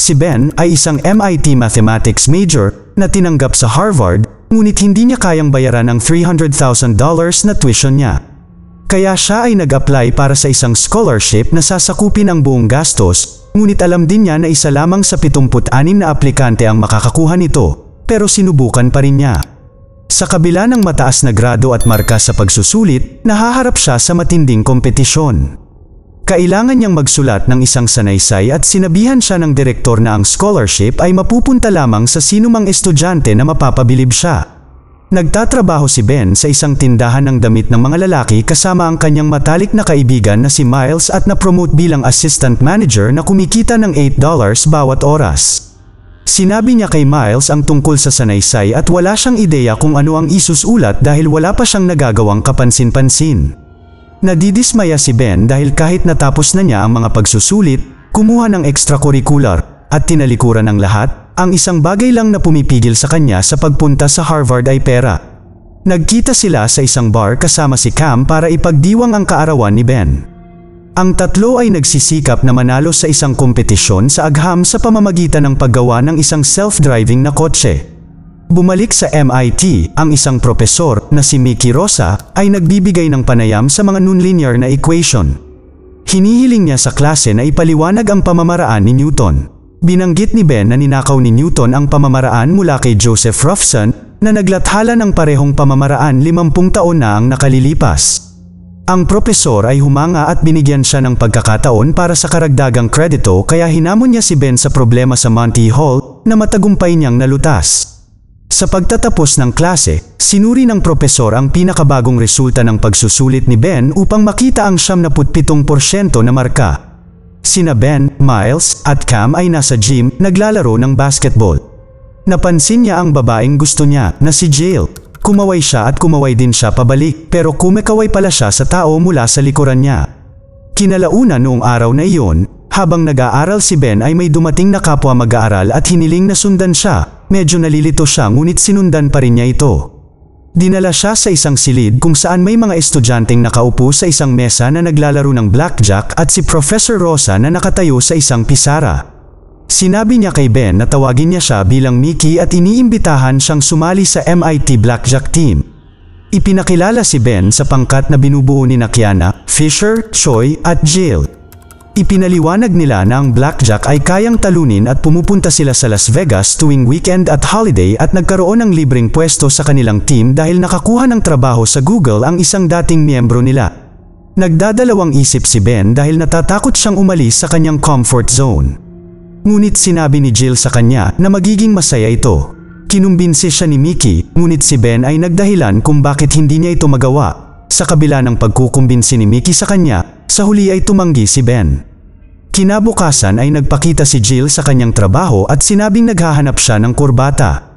Si Ben ay isang MIT mathematics major na tinanggap sa Harvard ngunit hindi niya kayang bayaran ang $300,000 na tuition niya. Kaya siya ay nag-apply para sa isang scholarship na sasakupin ang buong gastos ngunit alam din niya na isa lamang sa 76 na aplikante ang makakakuha nito pero sinubukan pa rin niya. Sa kabila ng mataas na grado at marka sa pagsusulit, nahaharap siya sa matinding kompetisyon. Kailangan niyang magsulat ng isang sanaysay at sinabihan siya ng direktor na ang scholarship ay mapupunta lamang sa sinumang estudyante na mapapabilib siya. Nagtatrabaho si Ben sa isang tindahan ng damit ng mga lalaki kasama ang kanyang matalik na kaibigan na si Miles at na-promote bilang assistant manager na kumikita ng $8 dollars bawat oras. Sinabi niya kay Miles ang tungkol sa sanaysay at wala siyang ideya kung ano ang isusulat dahil wala pa siyang nagagawang kapansin-pansin. Nadidismaya si Ben dahil kahit natapos na niya ang mga pagsusulit, kumuha ng extracurricular at tinalikuran ng lahat, ang isang bagay lang na pumipigil sa kanya sa pagpunta sa Harvard ay pera. Nagkita sila sa isang bar kasama si Cam para ipagdiwang ang kaarawan ni Ben. Ang tatlo ay nagsisikap na manalo sa isang kompetisyon sa agham sa pamamagitan ng paggawa ng isang self-driving na kotse. Bumalik sa MIT, ang isang propesor na si Mickey Rosa ay nagbibigay ng panayam sa mga nonlinear na equation. Hinihiling niya sa klase na ipaliwanag ang pamamaraan ni Newton. Binanggit ni Ben na ninakaw ni Newton ang pamamaraan mula kay Joseph Ruffson na naglathala ng parehong pamamaraan 50 taon na ang nakalilipas. Ang propesor ay humanga at binigyan siya ng pagkakataon para sa karagdagang kredito kaya hinamon niya si Ben sa problema sa Monty Hall na matagumpay niyang nalutas. Sa pagtatapos ng klase, sinuri ng propesor ang pinakabagong resulta ng pagsusulit ni Ben upang makita ang 77% na marka. Sina Ben, Miles, at Cam ay nasa gym naglalaro ng basketball. Napansin niya ang babaeng gusto niya na si Jill. Kumaway siya at kumaway din siya pabalik pero kumikaway pala siya sa tao mula sa likuran niya. Kinalauna noong araw na iyon, habang nag-aaral si Ben ay may dumating na kapwa mag-aaral at hiniling na sundan siya, medyo nalilito siya ngunit sinundan pa rin niya ito. Dinala siya sa isang silid kung saan may mga estudyanteng nakaupo sa isang mesa na naglalaro ng blackjack at si Professor Rosa na nakatayo sa isang pisara. Sinabi niya kay Ben na tawagin niya siya bilang Mickey at iniimbitahan siyang sumali sa MIT Blackjack Team. Ipinakilala si Ben sa pangkat na binubuo ni Nakiana, Fisher, Choi at Jill ipinaliwanag nila na ang blackjack ay kayang talunin at pumupunta sila sa Las Vegas tuwing weekend at holiday at nagkaroon ng libreng pwesto sa kanilang team dahil nakakuha ng trabaho sa Google ang isang dating miyembro nila. Nagdadalawang isip si Ben dahil natatakot siyang umalis sa kanyang comfort zone. Ngunit sinabi ni Jill sa kanya na magiging masaya ito. Kinumbinsi siya ni Mickey, ngunit si Ben ay nagdahilan kung bakit hindi niya ito magawa. Sa kabila ng pagkukumbinsi ni Mickey sa kanya, sa huli ay tumanggi si Ben. Kinabukasan ay nagpakita si Jill sa kanyang trabaho at sinabing naghahanap siya ng kurbata.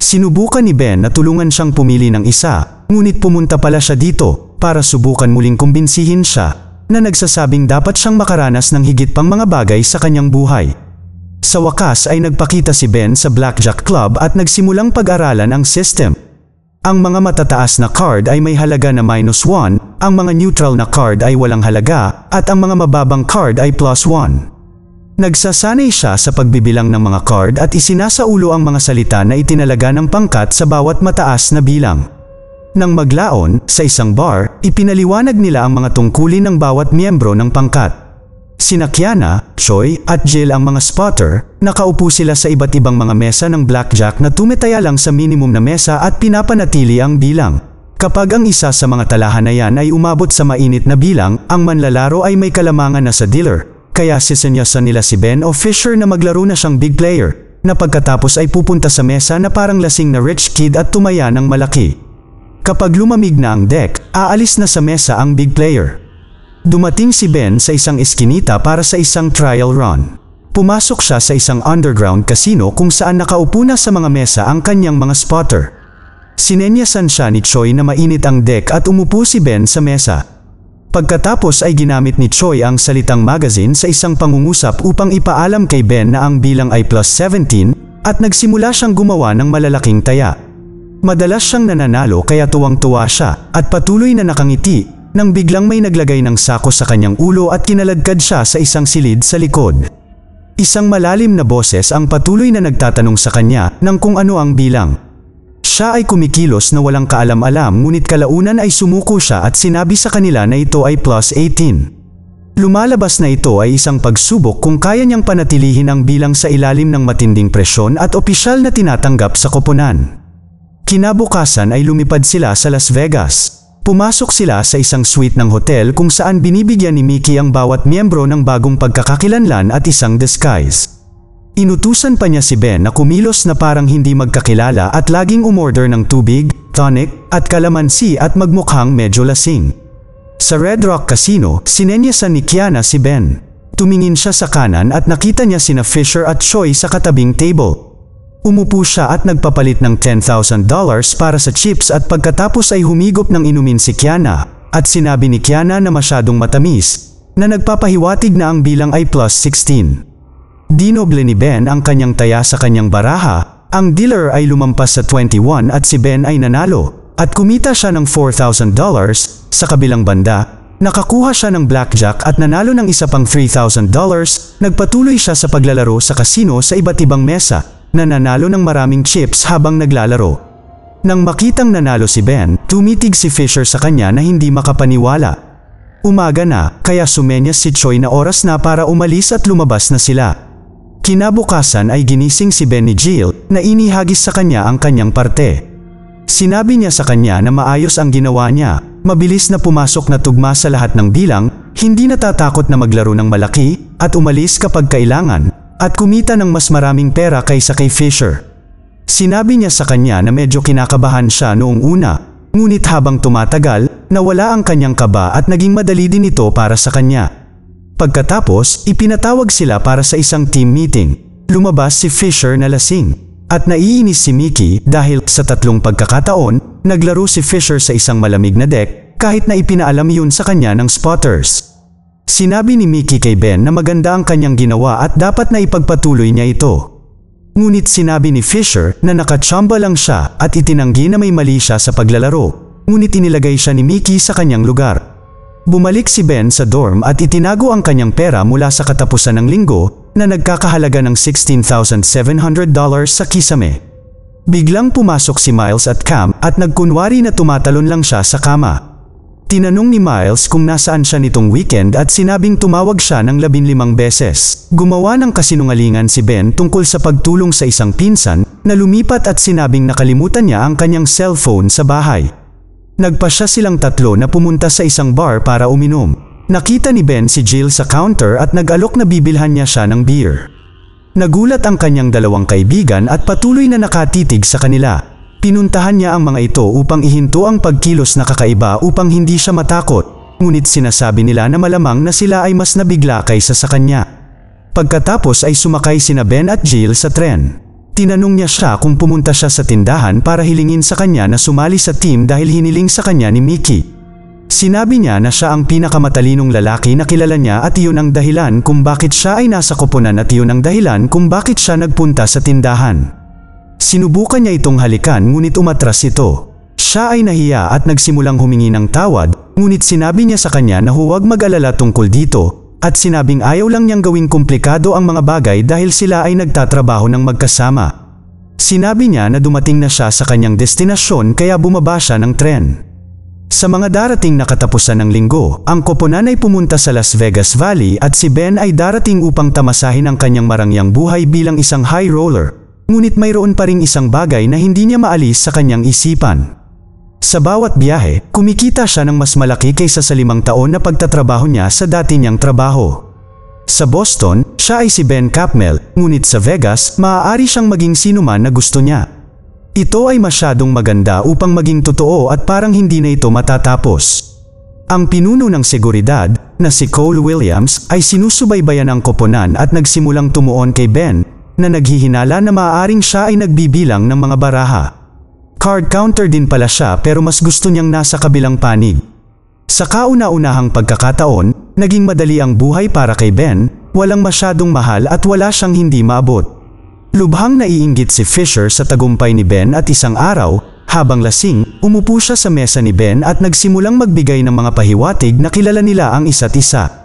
Sinubukan ni Ben na tulungan siyang pumili ng isa, ngunit pumunta pala siya dito para subukan muling kumbinsihin siya na nagsasabing dapat siyang makaranas ng higit pang mga bagay sa kanyang buhay. Sa wakas ay nagpakita si Ben sa Blackjack Club at nagsimulang pag-aralan ang system. Ang mga matataas na card ay may halaga na minus 1, ang mga neutral na card ay walang halaga, at ang mga mababang card ay plus 1. Nagsasanay siya sa pagbibilang ng mga card at isinasaulo ang mga salita na itinalaga ng pangkat sa bawat mataas na bilang. Nang maglaon, sa isang bar, ipinaliwanag nila ang mga tungkulin ng bawat miyembro ng pangkat. Sina Kiana, Choi at Jill ang mga spotter, nakaupo sila sa iba't ibang mga mesa ng blackjack na tumitaya lang sa minimum na mesa at pinapanatili ang bilang. Kapag ang isa sa mga talahan na yan ay umabot sa mainit na bilang, ang manlalaro ay may kalamangan na sa dealer, kaya sisenyasan nila si Ben o Fisher na maglaro na siyang big player, na pagkatapos ay pupunta sa mesa na parang lasing na rich kid at tumaya ng malaki. Kapag lumamig na ang deck, aalis na sa mesa ang big player. Dumating si Ben sa isang eskinita para sa isang trial run. Pumasok siya sa isang underground casino kung saan nakaupo na sa mga mesa ang kanyang mga spotter. Sinenyasan siya ni Choi na mainit ang deck at umupo si Ben sa mesa. Pagkatapos ay ginamit ni Choi ang salitang magazine sa isang pangungusap upang ipaalam kay Ben na ang bilang ay plus 17 at nagsimula siyang gumawa ng malalaking taya. Madalas siyang nananalo kaya tuwang-tuwa siya at patuloy na nakangiti nang biglang may naglagay ng sako sa kanyang ulo at kinalagkad siya sa isang silid sa likod. Isang malalim na boses ang patuloy na nagtatanong sa kanya ng kung ano ang bilang. Siya ay kumikilos na walang kaalam-alam ngunit kalaunan ay sumuko siya at sinabi sa kanila na ito ay plus 18. Lumalabas na ito ay isang pagsubok kung kaya niyang panatilihin ang bilang sa ilalim ng matinding presyon at opisyal na tinatanggap sa koponan. Kinabukasan ay lumipad sila sa Las Vegas. Pumasok sila sa isang suite ng hotel kung saan binibigyan ni Mickey ang bawat miyembro ng bagong pagkakakilanlan at isang disguise. Inutusan pa niya si Ben na kumilos na parang hindi magkakilala at laging umorder ng tubig, tonic, at kalamansi at magmukhang medyo lasing. Sa Red Rock Casino, sinenyasan ni Kiana si Ben. Tumingin siya sa kanan at nakita niya sina Fisher at Choi sa katabing table. Umupo siya at nagpapalit ng $10,000 para sa chips at pagkatapos ay humigop ng inumin si Kiana at sinabi ni Kiana na masyadong matamis na nagpapahiwatig na ang bilang ay plus 16. Dinoble ni Ben ang kanyang taya sa kanyang baraha, ang dealer ay lumampas sa 21 at si Ben ay nanalo at kumita siya ng $4,000 sa kabilang banda Nakakuha siya ng blackjack at nanalo ng isa pang $3,000, nagpatuloy siya sa paglalaro sa kasino sa iba't ibang mesa nananalo ng maraming chips habang naglalaro. Nang makitang nanalo si Ben, tumitig si Fisher sa kanya na hindi makapaniwala. Umaga na, kaya sumenyas si Choi na oras na para umalis at lumabas na sila. Kinabukasan ay ginising si Ben ni Jill na inihagis sa kanya ang kanyang parte. Sinabi niya sa kanya na maayos ang ginawa niya, mabilis na pumasok na tugma sa lahat ng bilang, hindi natatakot na maglaro ng malaki at umalis kapag kailangan at kumita ng mas maraming pera kaysa kay Fisher. Sinabi niya sa kanya na medyo kinakabahan siya noong una, ngunit habang tumatagal, nawala ang kanyang kaba at naging madali din ito para sa kanya. Pagkatapos, ipinatawag sila para sa isang team meeting. Lumabas si Fisher na lasing. At naiinis si Mickey dahil sa tatlong pagkakataon, naglaro si Fisher sa isang malamig na deck kahit na ipinaalam yun sa kanya ng spotters. Sinabi ni Mickey kay Ben na maganda ang kanyang ginawa at dapat na ipagpatuloy niya ito. Ngunit sinabi ni Fisher na nakachamba lang siya at itinanggi na may mali siya sa paglalaro, ngunit inilagay siya ni Mickey sa kanyang lugar. Bumalik si Ben sa dorm at itinago ang kanyang pera mula sa katapusan ng linggo na nagkakahalaga ng $16,700 sa kisame. Biglang pumasok si Miles at Cam at nagkunwari na tumatalon lang siya sa kama. Tinanong ni Miles kung nasaan siya nitong weekend at sinabing tumawag siya ng labinlimang beses. Gumawa ng kasinungalingan si Ben tungkol sa pagtulong sa isang pinsan na lumipat at sinabing nakalimutan niya ang kanyang cellphone sa bahay. Nagpa siya silang tatlo na pumunta sa isang bar para uminom. Nakita ni Ben si Jill sa counter at nag-alok na bibilhan niya siya ng beer. Nagulat ang kanyang dalawang kaibigan at patuloy na nakatitig sa kanila. Pinuntahan niya ang mga ito upang ihinto ang pagkilos na kakaiba upang hindi siya matakot, ngunit sinasabi nila na malamang na sila ay mas nabigla kaysa sa kanya. Pagkatapos ay sumakay sina Ben at Jill sa tren. Tinanong niya siya kung pumunta siya sa tindahan para hilingin sa kanya na sumali sa team dahil hiniling sa kanya ni Mickey. Sinabi niya na siya ang pinakamatalinong lalaki na kilala niya at iyon ang dahilan kung bakit siya ay nasa koponan at iyon ang dahilan kung bakit siya nagpunta sa tindahan. Sinubukan niya itong halikan ngunit umatras ito. Siya ay nahiya at nagsimulang humingi ng tawad, ngunit sinabi niya sa kanya na huwag mag-alala tungkol dito, at sinabing ayaw lang niyang gawing komplikado ang mga bagay dahil sila ay nagtatrabaho ng magkasama. Sinabi niya na dumating na siya sa kanyang destinasyon kaya bumaba siya ng tren. Sa mga darating na katapusan ng linggo, ang koponan ay pumunta sa Las Vegas Valley at si Ben ay darating upang tamasahin ang kanyang marangyang buhay bilang isang high roller Ngunit mayroon pa ring isang bagay na hindi niya maalis sa kanyang isipan. Sa bawat biyahe, kumikita siya ng mas malaki kaysa sa limang taon na pagtatrabaho niya sa dati niyang trabaho. Sa Boston, siya ay si Ben Capmel, ngunit sa Vegas, maaari siyang maging sinuman na gusto niya. Ito ay masyadong maganda upang maging totoo at parang hindi na ito matatapos. Ang pinuno ng seguridad, na si Cole Williams, ay sinusubaybayan ang koponan at nagsimulang tumuon kay Ben na naghihinala na maaaring siya ay nagbibilang ng mga baraha. Card counter din pala siya pero mas gusto niyang nasa kabilang panig. Sa kauna-unahang pagkakataon, naging madali ang buhay para kay Ben, walang masyadong mahal at wala siyang hindi maabot. Lubhang naiinggit si Fisher sa tagumpay ni Ben at isang araw, habang lasing, umupo siya sa mesa ni Ben at nagsimulang magbigay ng mga pahiwatig na kilala nila ang isa't isa.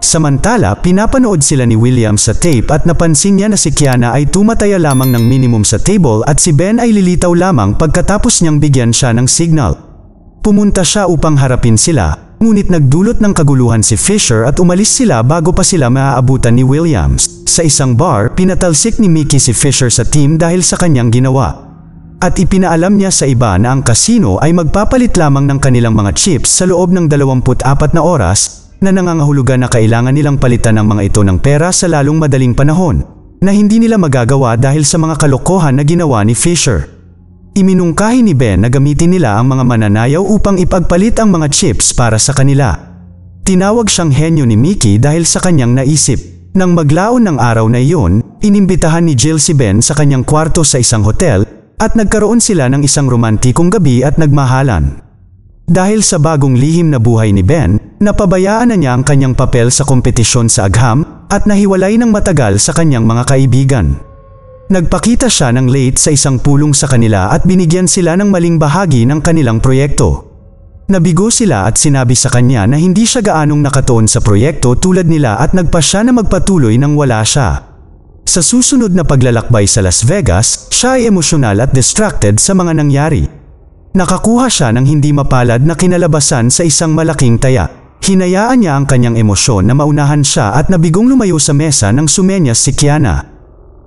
Samantala, pinapanood sila ni William sa tape at napansin niya na si Kiana ay tumataya lamang ng minimum sa table at si Ben ay lilitaw lamang pagkatapos niyang bigyan siya ng signal. Pumunta siya upang harapin sila, ngunit nagdulot ng kaguluhan si Fisher at umalis sila bago pa sila maaabutan ni Williams. Sa isang bar, pinatalsik ni Mickey si Fisher sa team dahil sa kanyang ginawa at ipinaalam niya sa iba na ang kasino ay magpapalit lamang ng kanilang mga chips sa loob ng 24 na oras na nangangahulugan na kailangan nilang palitan ang mga ito ng pera sa lalong madaling panahon, na hindi nila magagawa dahil sa mga kalokohan na ginawa ni Fisher. Iminungkahi ni Ben na gamitin nila ang mga mananayaw upang ipagpalit ang mga chips para sa kanila. Tinawag siyang henyo ni Mickey dahil sa kanyang naisip. Nang maglaon ng araw na iyon, inimbitahan ni Jill si Ben sa kanyang kwarto sa isang hotel at nagkaroon sila ng isang romantikong gabi at nagmahalan. Dahil sa bagong lihim na buhay ni Ben, Napabayaan na niya ang kanyang papel sa kompetisyon sa agham at nahiwalay ng matagal sa kanyang mga kaibigan. Nagpakita siya ng late sa isang pulong sa kanila at binigyan sila ng maling bahagi ng kanilang proyekto. Nabigo sila at sinabi sa kanya na hindi siya gaanong nakatuon sa proyekto tulad nila at nagpa siya na magpatuloy nang wala siya. Sa susunod na paglalakbay sa Las Vegas, siya ay emosyonal at distracted sa mga nangyari. Nakakuha siya ng hindi mapalad na kinalabasan sa isang malaking taya. Hinayaan niya ang kanyang emosyon na maunahan siya at nabigong lumayo sa mesa ng sumenyas si Kiana.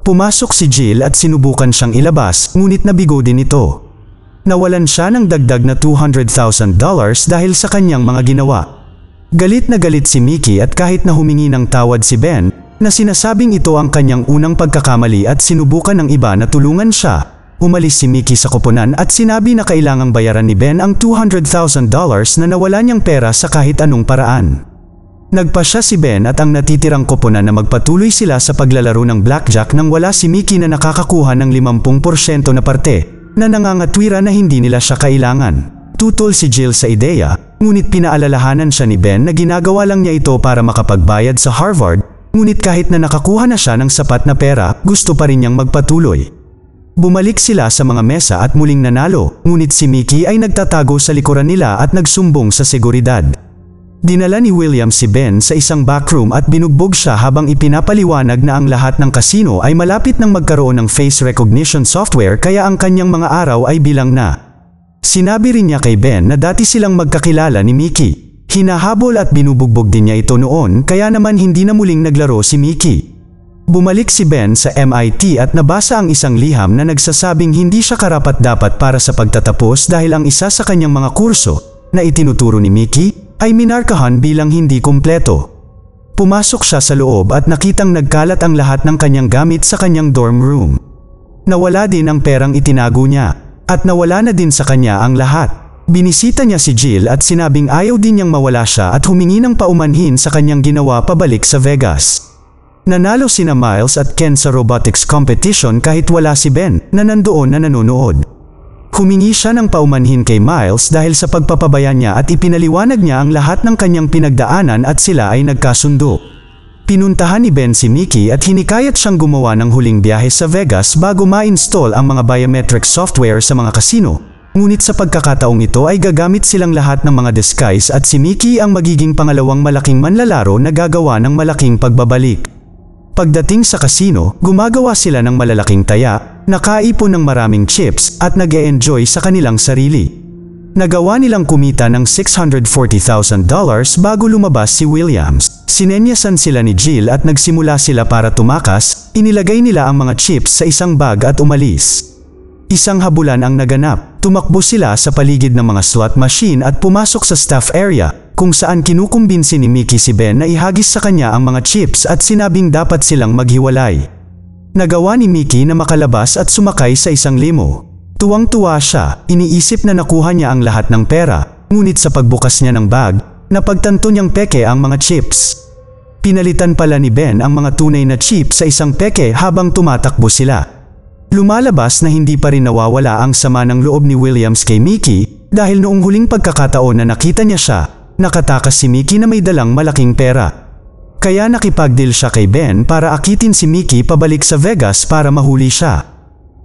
Pumasok si Jill at sinubukan siyang ilabas ngunit nabigo din ito. Nawalan siya ng dagdag na $200,000 dahil sa kanyang mga ginawa. Galit na galit si Mickey at kahit na humingi ng tawad si Ben, na sinasabing ito ang kanyang unang pagkakamali at sinubukan ng iba na tulungan siya, Umalis si Mickey sa koponan at sinabi na kailangang bayaran ni Ben ang $200,000 na nawala niyang pera sa kahit anong paraan. Nagpa siya si Ben at ang natitirang koponan na magpatuloy sila sa paglalaro ng blackjack nang wala si Mickey na nakakakuha ng 50% na parte na nangangatwira na hindi nila siya kailangan. Tutol si Jill sa ideya, ngunit pinaalalahanan siya ni Ben na ginagawa lang niya ito para makapagbayad sa Harvard, ngunit kahit na nakakuha na siya ng sapat na pera, gusto pa rin niyang magpatuloy. Bumalik sila sa mga mesa at muling nanalo, ngunit si Mickey ay nagtatago sa likuran nila at nagsumbong sa seguridad. Dinala ni William si Ben sa isang backroom at binugbog siya habang ipinapaliwanag na ang lahat ng kasino ay malapit ng magkaroon ng face recognition software kaya ang kanyang mga araw ay bilang na. Sinabi rin niya kay Ben na dati silang magkakilala ni Mickey. Hinahabol at binubugbog din niya ito noon kaya naman hindi na muling naglaro si Mickey. Bumalik si Ben sa MIT at nabasa ang isang liham na nagsasabing hindi siya karapat-dapat para sa pagtatapos dahil ang isa sa kanyang mga kurso na itinuturo ni Mickey ay minarkahan bilang hindi kumpleto. Pumasok siya sa loob at nakitang nagkalat ang lahat ng kanyang gamit sa kanyang dorm room. Nawala din ang perang itinago niya at nawala na din sa kanya ang lahat. Binisita niya si Jill at sinabing ayaw din niyang mawala siya at humingi ng paumanhin sa kanyang ginawa pabalik sa Vegas. Nanalo sina Miles at Ken sa robotics competition kahit wala si Ben na nandoon na nanonood. Humingi siya ng paumanhin kay Miles dahil sa pagpapabaya niya at ipinaliwanag niya ang lahat ng kanyang pinagdaanan at sila ay nagkasundo. Pinuntahan ni Ben si Mickey at hinikayat siyang gumawa ng huling biyahe sa Vegas bago ma-install ang mga biometric software sa mga kasino. Ngunit sa pagkakataong ito ay gagamit silang lahat ng mga disguise at si Mickey ang magiging pangalawang malaking manlalaro na gagawa ng malaking pagbabalik. Pagdating sa casino, gumagawa sila ng malalaking taya, nakaipon ng maraming chips at nag -e enjoy sa kanilang sarili. Nagawa nilang kumita ng $640,000 bago lumabas si Williams. Sinenyasan sila ni Jill at nagsimula sila para tumakas, inilagay nila ang mga chips sa isang bag at umalis. Isang habulan ang naganap. Tumakbo sila sa paligid ng mga slot machine at pumasok sa staff area kung saan kinukumbinsi ni Mickey si Ben na ihagis sa kanya ang mga chips at sinabing dapat silang maghiwalay. Nagawa ni Mickey na makalabas at sumakay sa isang limo. Tuwang-tuwa siya, iniisip na nakuha niya ang lahat ng pera, ngunit sa pagbukas niya ng bag, napagtanto niyang peke ang mga chips. Pinalitan pala ni Ben ang mga tunay na chips sa isang peke habang tumatakbo sila. Lumalabas na hindi pa rin nawawala ang sama ng loob ni Williams kay Mickey dahil noong huling pagkakataon na nakita niya siya, Nakatakas si Mickey na may dalang malaking pera. Kaya nakipagdil siya kay Ben para akitin si Mickey pabalik sa Vegas para mahuli siya.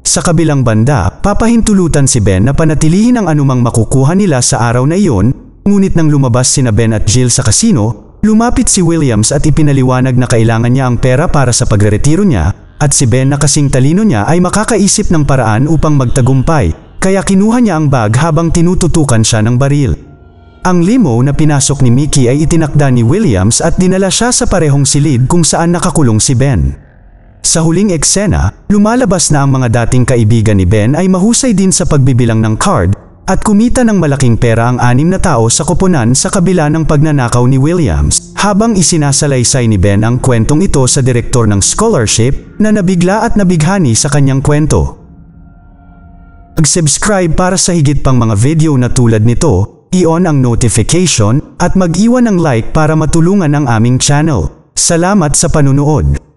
Sa kabilang banda, papahintulutan si Ben na panatilihin ang anumang makukuha nila sa araw na iyon, ngunit nang lumabas sina Ben at Jill sa kasino, lumapit si Williams at ipinaliwanag na kailangan niya ang pera para sa pagreretiro niya, at si Ben na kasing talino niya ay makakaisip ng paraan upang magtagumpay, kaya kinuha niya ang bag habang tinututukan siya ng baril. Ang limo na pinasok ni Mickey ay itinakda ni Williams at dinala siya sa parehong silid kung saan nakakulong si Ben. Sa huling eksena, lumalabas na ang mga dating kaibigan ni Ben ay mahusay din sa pagbibilang ng card at kumita ng malaking pera ang anim na tao sa koponan sa kabila ng pagnanakaw ni Williams habang isinasalaysay ni Ben ang kwentong ito sa direktor ng scholarship na nabigla at nabighani sa kanyang kwento. Mag-subscribe para sa higit pang mga video na tulad nito i-on ang notification, at mag-iwan ng like para matulungan ang aming channel. Salamat sa panunood!